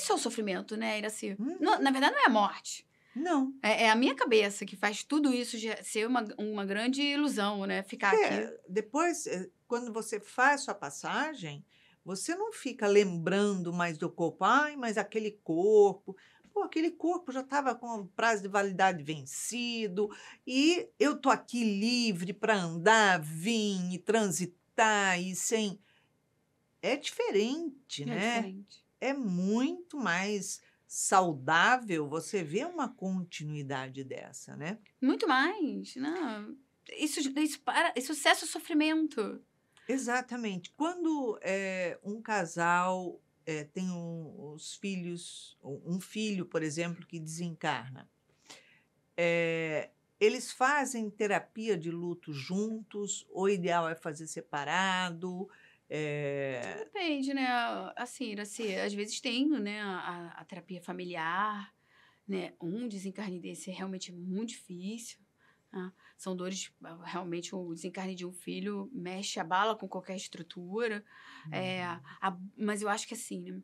Isso é o sofrimento, né, Iraci? Hum. na verdade, não é a morte. Não. É, é, a minha cabeça que faz tudo isso ser uma, uma grande ilusão, né? Ficar é, aqui. Depois, eh, quando você faz sua passagem, você não fica lembrando mais do corpo. Ai, mas aquele corpo. Pô, aquele corpo já estava com o prazo de validade vencido e eu tô aqui livre para andar, vir e transitar e sem. É diferente, é né? Diferente. É muito mais saudável, você vê uma continuidade dessa, né? Muito mais, não. Isso, isso para, isso cessa o sofrimento. Exatamente. Quando é, um casal é, tem um, os filhos, um filho, por exemplo, que desencarna, é, eles fazem terapia de luto juntos, o ideal é fazer separado. É... Depende, né? Assim, assim, às vezes tem né, a, a terapia familiar, né? Um desencarne desse é realmente muito difícil. Né? São dores, realmente, o desencarne de um filho mexe, a bala com qualquer estrutura. É, uhum. É, a, mas eu acho que assim, né?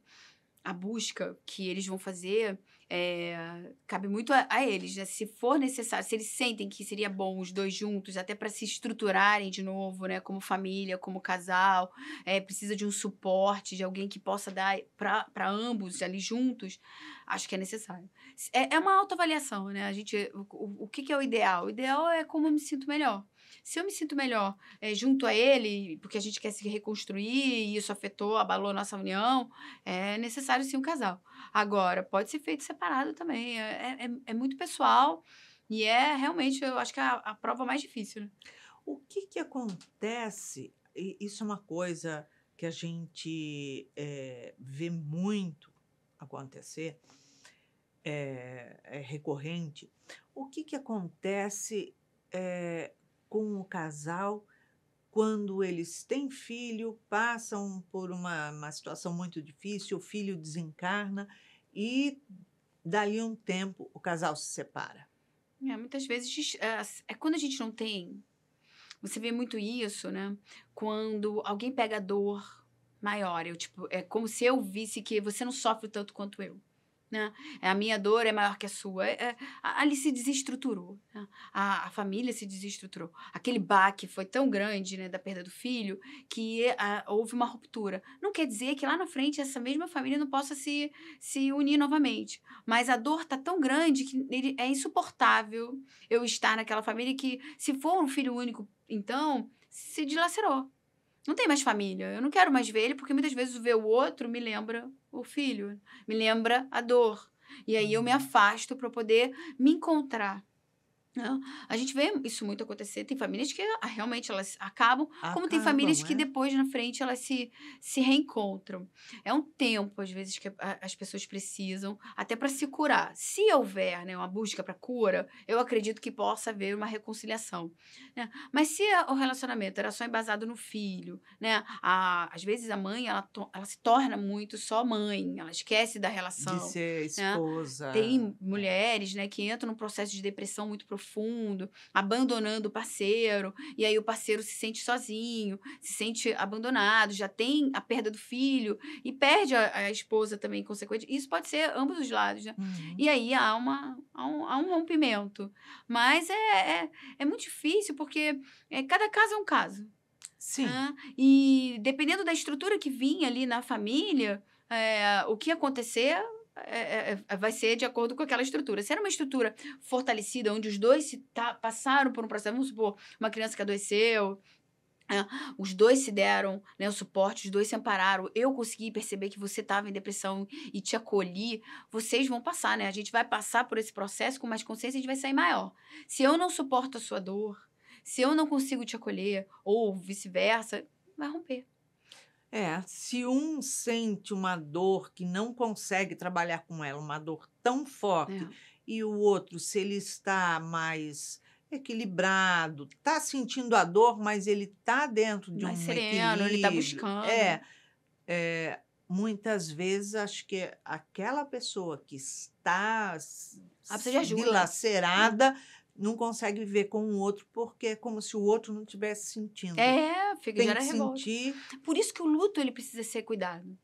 a busca que eles vão fazer é, cabe muito a, a, eles, né? Se for necessário, se eles sentem que seria bom os dois juntos, até para se estruturarem de novo, né? Como família, como casal, é, precisa de um suporte, de alguém que possa dar para ambos ali juntos, acho que é necessário. É, é uma autoavaliação, né? A gente, o, o que, que é o ideal? O ideal é como eu me sinto melhor se eu me sinto melhor é, junto a ele, porque a gente quer se reconstruir e isso afetou, abalou a nossa união, é necessário sim um casal. Agora, pode ser feito separado também. É, é, é, é muito pessoal e é realmente, eu acho que é a, a prova mais difícil. Né? O que, que acontece? E isso é uma coisa que a gente é, vê muito acontecer, é, é recorrente. O que, que acontece é, com o casal, quando eles têm filho, passam por uma, uma situação muito difícil, o filho desencarna e dali um tempo o casal se separa. É, muitas vezes é, é quando a gente não tem. Você vê muito isso, né? Quando alguém pega dor maior, eu tipo, é como se eu visse que você não sofre tanto quanto eu. Né? É a minha dor é maior que a sua. É, é ali se desestruturou. Né? A, a, família se desestruturou. Aquele baque foi tão grande né, da perda do filho que a, houve uma ruptura. Não quer dizer que lá na frente essa mesma família não possa se, se unir novamente. Mas a dor está tão grande que ele, é insuportável eu estar naquela família que, se for um filho único, então se dilacerou não tem mais família. Eu não quero mais ver ele, porque muitas vezes ver o outro me lembra o filho, me lembra a dor. E aí eu me uhum. afasto para poder me encontrar. Né? A gente vê isso muito acontecer. Tem famílias que ah, realmente elas acabam, acabam como tem famílias é? que depois na frente elas se, se reencontram. É um tempo, às vezes, que as pessoas precisam, até para se curar. Se houver né, uma busca para cura, eu acredito que possa haver uma reconciliação. Né? Mas se o relacionamento era só embasado no filho, né? A, às vezes a mãe ela, to, ela se torna muito só mãe, ela esquece da relação. De ser né? esposa. Né? Tem mulheres né, que entram num processo de depressão muito profundo fundo, abandonando o parceiro, e aí o parceiro se sente sozinho, se sente abandonado, já tem a perda do filho e perde a, a esposa também consequente. Isso pode ser ambos os lados, né? Uhum. E aí há, uma, há um, há um rompimento. Mas é, é, é, muito difícil porque é, cada caso é um caso. Sim. Né? E dependendo da estrutura que vinha ali na família, é, o que acontecer é é, é, é, vai ser de acordo com aquela estrutura. Se era uma estrutura fortalecida, onde os dois se tá, passaram por um processo, vamos supor, uma criança que adoeceu, é, os dois se deram né, o suporte, os dois se ampararam. Eu consegui perceber que você estava em depressão e te acolhi. Vocês vão passar, né? A gente vai passar por esse processo com mais consciência e a gente vai sair maior. Se eu não suporto a sua dor, se eu não consigo te acolher, ou vice-versa, vai romper. É, se um sente uma dor que não consegue trabalhar com ela, uma dor tão forte, é. e o outro, se ele está mais equilibrado, está sentindo a dor, mas ele está dentro de mais um sereno, ele está é, buscando. É, é, muitas vezes acho que aquela pessoa que está ah, dilacerada não consegue viver com o outro porque é como se o outro não estivesse sentindo. É, fica Tem que sentir. Por isso que o luto ele precisa ser cuidado.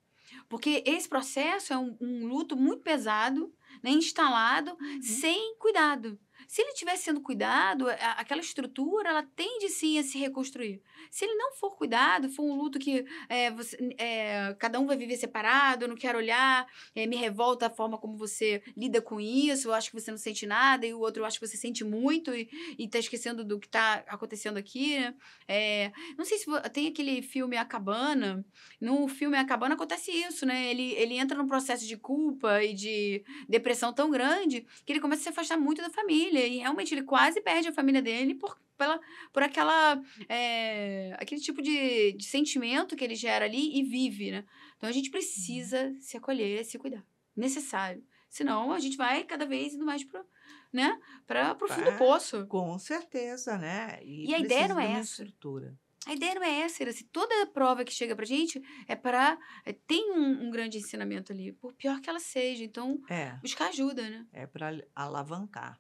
Porque esse processo é um, um luto muito pesado, né, instalado, uhum. sem cuidado. Se ele estiver sendo cuidado, aquela estrutura, ela tende sim a se reconstruir. Se ele não for cuidado, for um luto que é, você, é, cada um vai viver separado, eu não quero olhar, é, me revolta a forma como você lida com isso, eu acho que você não sente nada, e o outro eu acho que você sente muito e, e tá esquecendo do que está acontecendo aqui, né? É, não sei se tem aquele filme A Cabana, no filme A Cabana acontece isso, né? Ele, ele entra num processo de culpa e de depressão tão grande que ele começa a se afastar muito da família família. E realmente ele quase perde a família dele por, pela, por aquela, é, aquele tipo de, de sentimento que ele gera ali e vive, né? Então a gente uhum. precisa se acolher, se cuidar. Necessário. Senão a gente vai cada vez indo mais para né? Para o fundo do poço. Com certeza, né? E, e a ideia não é essa. Estrutura. A ideia não é essa, assim, toda prova que chega pra gente é para é, tem um, um, grande ensinamento ali, por pior que ela seja. Então, é. buscar ajuda, né? É para alavancar.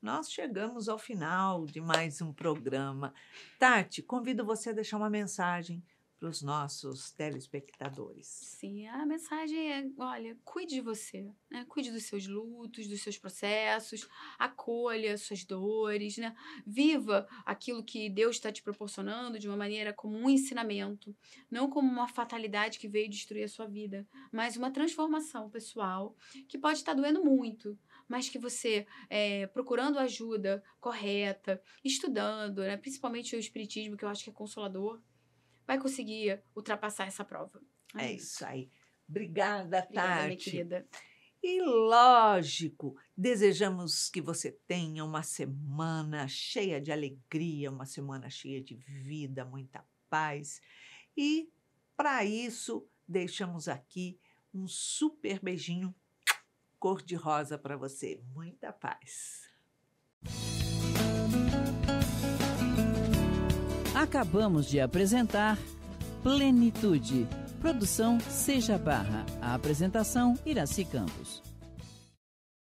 Nós chegamos ao final de mais um programa. Tati, convido você a deixar uma mensagem para os nossos telespectadores. Sim, a mensagem é, olha, cuide de você, né? Cuide dos seus lutos, dos seus processos, acolha suas dores, né? Viva aquilo que Deus está te proporcionando de uma maneira como um ensinamento, não como uma fatalidade que veio destruir a sua vida, mas uma transformação pessoal que pode estar tá doendo muito, mas que você, é, procurando ajuda correta, estudando, né, principalmente o Espiritismo, que eu acho que é consolador, vai conseguir ultrapassar essa prova. É, é isso aí. Obrigada, Obrigada minha querida. E lógico, desejamos que você tenha uma semana cheia de alegria, uma semana cheia de vida, muita paz. E para isso, deixamos aqui um super beijinho cor-de-rosa para você. Muita paz. Acabamos de apresentar Plenitude. Produção Seja Barra. A apresentação Iraci Campos.